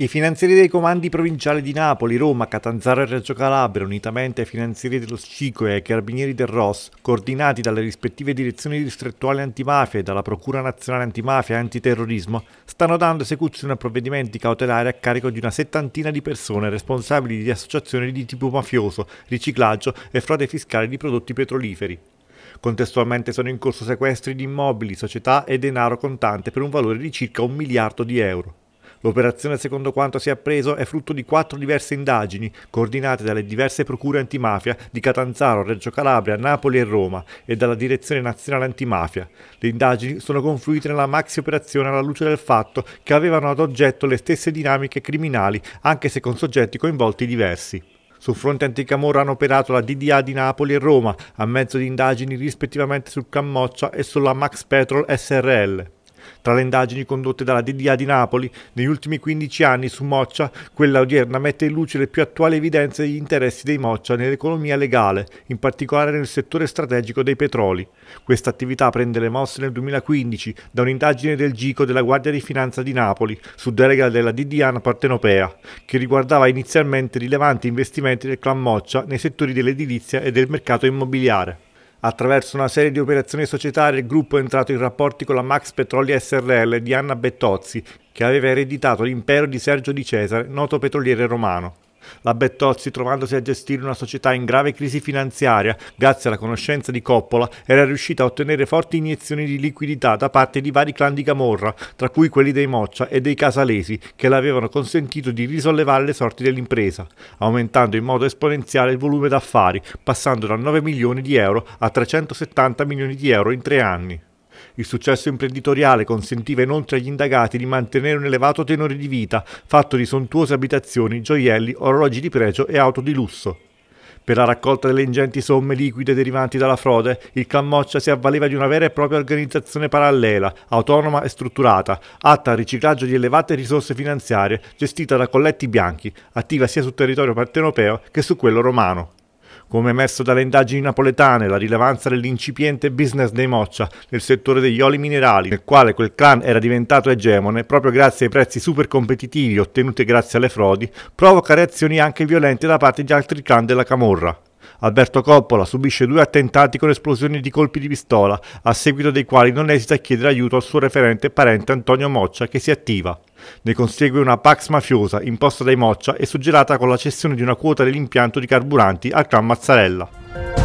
I finanzieri dei comandi provinciali di Napoli, Roma, Catanzaro e Reggio Calabria, unitamente ai finanzieri dello Scico e ai carabinieri del ROS, coordinati dalle rispettive direzioni distrettuali antimafia e dalla Procura Nazionale Antimafia e Antiterrorismo, stanno dando esecuzione a provvedimenti cautelari a carico di una settantina di persone responsabili di associazioni di tipo mafioso, riciclaggio e frode fiscale di prodotti petroliferi. Contestualmente sono in corso sequestri di immobili, società e denaro contante per un valore di circa un miliardo di euro. L'operazione, secondo quanto si è appreso, è frutto di quattro diverse indagini, coordinate dalle diverse procure antimafia di Catanzaro, Reggio Calabria, Napoli e Roma e dalla Direzione Nazionale Antimafia. Le indagini sono confluite nella maxi operazione alla luce del fatto che avevano ad oggetto le stesse dinamiche criminali, anche se con soggetti coinvolti diversi. Sul fronte anticamorra hanno operato la DDA di Napoli e Roma, a mezzo di indagini rispettivamente sul Cammoccia e sulla Max Petrol SRL. Tra le indagini condotte dalla DDA di Napoli negli ultimi 15 anni su Moccia, quella odierna mette in luce le più attuali evidenze degli interessi dei Moccia nell'economia legale, in particolare nel settore strategico dei petroli. Questa attività prende le mosse nel 2015 da un'indagine del GICO della Guardia di Finanza di Napoli su delega della DDA partenopea, che riguardava inizialmente rilevanti investimenti del clan Moccia nei settori dell'edilizia e del mercato immobiliare. Attraverso una serie di operazioni societarie il gruppo è entrato in rapporti con la Max Petrolli SRL di Anna Bettozzi, che aveva ereditato l'impero di Sergio di Cesare, noto petroliere romano. La Bettozzi, trovandosi a gestire una società in grave crisi finanziaria, grazie alla conoscenza di Coppola, era riuscita a ottenere forti iniezioni di liquidità da parte di vari clan di Camorra, tra cui quelli dei Moccia e dei Casalesi, che le avevano consentito di risollevare le sorti dell'impresa, aumentando in modo esponenziale il volume d'affari, passando da 9 milioni di euro a 370 milioni di euro in tre anni. Il successo imprenditoriale consentiva inoltre agli indagati di mantenere un elevato tenore di vita, fatto di sontuose abitazioni, gioielli, orologi di pregio e auto di lusso. Per la raccolta delle ingenti somme liquide derivanti dalla frode, il Cammoccia si avvaleva di una vera e propria organizzazione parallela, autonoma e strutturata, atta al riciclaggio di elevate risorse finanziarie, gestita da colletti bianchi, attiva sia sul territorio partenopeo che su quello romano. Come emerso dalle indagini napoletane, la rilevanza dell'incipiente business dei Moccia nel settore degli oli minerali, nel quale quel clan era diventato egemone proprio grazie ai prezzi super competitivi ottenuti grazie alle frodi, provoca reazioni anche violente da parte di altri clan della Camorra. Alberto Coppola subisce due attentati con esplosioni di colpi di pistola, a seguito dei quali non esita a chiedere aiuto al suo referente parente Antonio Moccia che si attiva. Ne consegue una pax mafiosa imposta dai Moccia e suggellata con la cessione di una quota dell'impianto di carburanti al clan Mazzarella.